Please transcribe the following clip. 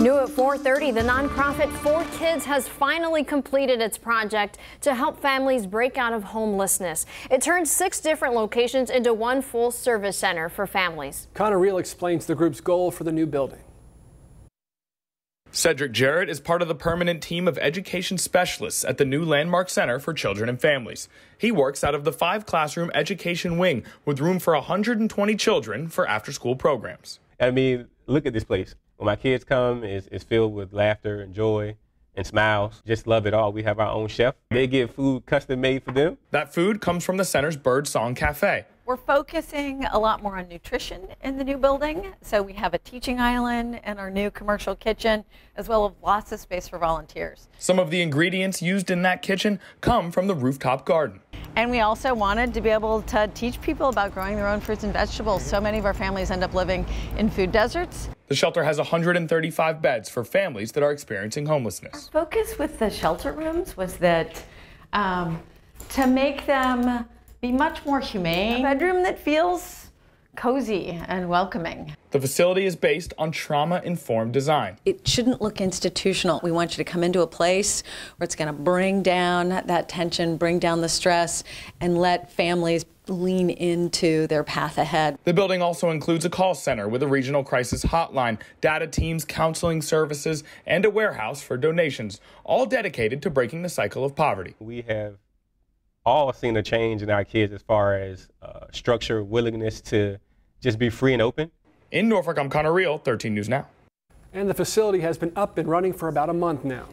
New at 4.30, the nonprofit 4Kids has finally completed its project to help families break out of homelessness. It turns six different locations into one full-service center for families. Connor Real explains the group's goal for the new building. Cedric Jarrett is part of the permanent team of education specialists at the new Landmark Center for Children and Families. He works out of the five classroom education wing with room for 120 children for after school programs. I mean, look at this place. When my kids come, it's, it's filled with laughter and joy and smiles. Just love it all. We have our own chef. They get food custom made for them. That food comes from the center's Bird Song Cafe. We're focusing a lot more on nutrition in the new building. So we have a teaching island and our new commercial kitchen, as well as lots of space for volunteers. Some of the ingredients used in that kitchen come from the rooftop garden. And we also wanted to be able to teach people about growing their own fruits and vegetables. So many of our families end up living in food deserts. The shelter has 135 beds for families that are experiencing homelessness. Our focus with the shelter rooms was that um, to make them be much more humane, a bedroom that feels cozy and welcoming. The facility is based on trauma informed design. It shouldn't look institutional. We want you to come into a place where it's going to bring down that tension, bring down the stress, and let families lean into their path ahead. The building also includes a call center with a regional crisis hotline, data teams, counseling services, and a warehouse for donations, all dedicated to breaking the cycle of poverty. We have all seen a change in our kids as far as uh, structure, willingness to just be free and open. In Norfolk, I'm Connor Real, 13 News Now. And the facility has been up and running for about a month now.